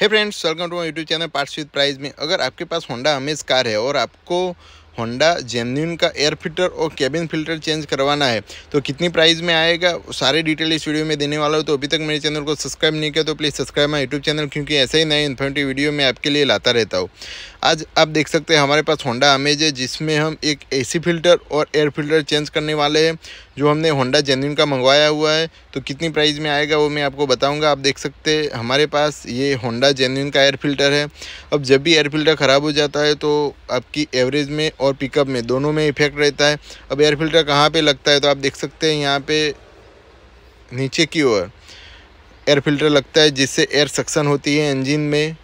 hey friends welcome to my YouTube channel parts with price में अगर आपके पास Honda amaze car है और आपको होंडा जेन्यून का एयर फिल्टर और कैबिन फिल्टर चेंज करवाना है तो कितनी प्राइस में आएगा सारे डिटेल इस वीडियो में देने वाला हो तो अभी तक मेरे चैनल को सब्सक्राइब नहीं किया तो please subscribe my YouTube channel क्योंकि ऐसे ही नए इन्फॉर्मेटिव वीडियो मैं आपके लिए लाता रहता हूँ आज आप देख सकते हैं हमारे पास होंडा अमेज है जिसमें हम एक एसी फिल्टर और एयर फिल्टर चेंज करने वाले हैं जो हमने होंडा जेन्यून का मंगवाया हुआ है तो कितनी प्राइस में आएगा वो मैं आपको बताऊंगा आप देख सकते हैं हमारे पास ये होंडा जेन्यून का एयर फिल्टर है अब जब भी एयर फिल्टर ख़राब हो जाता है तो आपकी एवरेज में और पिकअप में दोनों में इफेक्ट रहता है अब एयर फिल्टर कहाँ पर लगता है तो आप देख सकते हैं यहाँ पर नीचे की ओर एयर फिल्टर लगता है जिससे एयर सक्सन होती है इंजिन में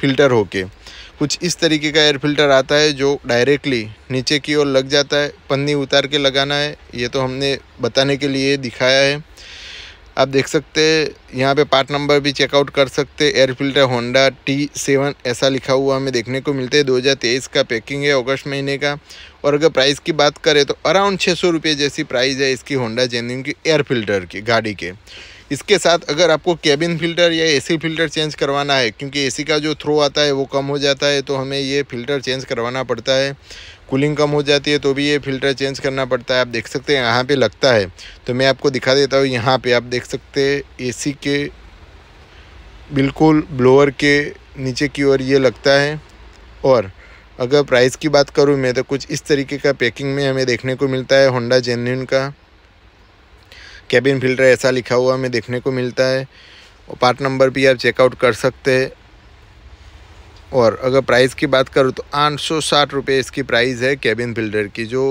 फिल्टर होके कुछ इस तरीके का एयर फिल्टर आता है जो डायरेक्टली नीचे की ओर लग जाता है पन्नी उतार के लगाना है ये तो हमने बताने के लिए दिखाया है आप देख सकते हैं यहाँ पे पार्ट नंबर भी चेकआउट कर सकते air filter Honda T seven ऐसा लिखा हुआ हमें देखने को मिलता है 2023 का पैकिंग है अगस्त महीने का और अगर प्राइस की बात करें तो अराउंड छः सौ जैसी प्राइस है इसकी होंडा जेन्यून की एयर फिल्टर की गाड़ी के इसके साथ अगर आपको कैबिन फिल्टर या एसी फिल्टर चेंज करवाना है क्योंकि एसी का जो थ्रो आता है वो कम हो जाता है तो हमें ये फ़िल्टर चेंज करवाना पड़ता है कूलिंग कम हो जाती है तो भी ये फ़िल्टर चेंज करना पड़ता है आप देख सकते हैं यहाँ पे लगता है तो मैं आपको दिखा देता हूँ यहाँ पे आप देख सकते हैं एसी के बिल्कुल ब्लोअर के नीचे की ओर ये लगता है और अगर प्राइस की बात करूँ मैं तो कुछ इस तरीके का पैकिंग में हमें देखने को मिलता है होंडा जेन्यून का कैबिन फिल्टर ऐसा लिखा हुआ हमें देखने को मिलता है और पार्ट नंबर भी आप चेकआउट कर सकते हैं और अगर प्राइस की बात करूँ तो आठ सौ साठ रुपये इसकी प्राइस है कैबिन फिल्टर की जो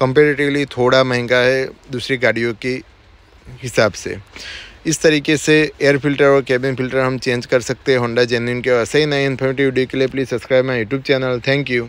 कंपेरेटिवली थोड़ा महंगा है दूसरी गाड़ियों के हिसाब से इस तरीके से एयर फिल्टर और कैबिन फिल्टर हम चेंज कर सकते हैं होंडा जेन्यून के ऐसे ही नए इन्फॉर्मेटिव वीडियो के लिए please subscribe my YouTube channel thank you